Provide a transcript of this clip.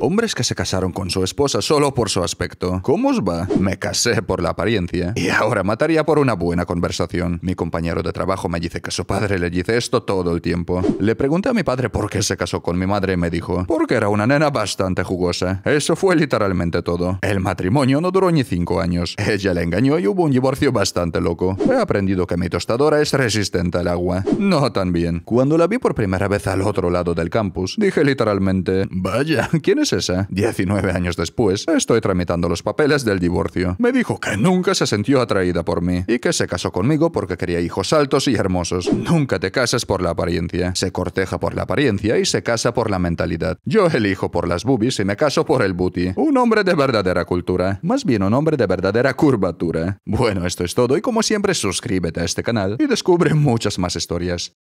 Hombres que se casaron con su esposa solo por su aspecto. ¿Cómo os va? Me casé por la apariencia. Y ahora mataría por una buena conversación. Mi compañero de trabajo me dice que su padre le dice esto todo el tiempo. Le pregunté a mi padre por qué se casó con mi madre y me dijo, porque era una nena bastante jugosa. Eso fue literalmente todo. El matrimonio no duró ni cinco años. Ella le engañó y hubo un divorcio bastante loco. He aprendido que mi tostadora es resistente al agua. No tan bien. Cuando la vi por primera vez al otro lado del campus, dije literalmente, vaya, ¿quién es esa. 19 años después, estoy tramitando los papeles del divorcio. Me dijo que nunca se sintió atraída por mí y que se casó conmigo porque quería hijos altos y hermosos. Nunca te casas por la apariencia. Se corteja por la apariencia y se casa por la mentalidad. Yo elijo por las boobies y me caso por el booty. Un hombre de verdadera cultura. Más bien un hombre de verdadera curvatura. Bueno, esto es todo y como siempre suscríbete a este canal y descubre muchas más historias.